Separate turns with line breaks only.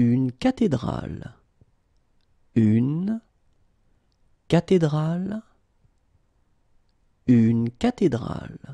une cathédrale, une cathédrale, une cathédrale.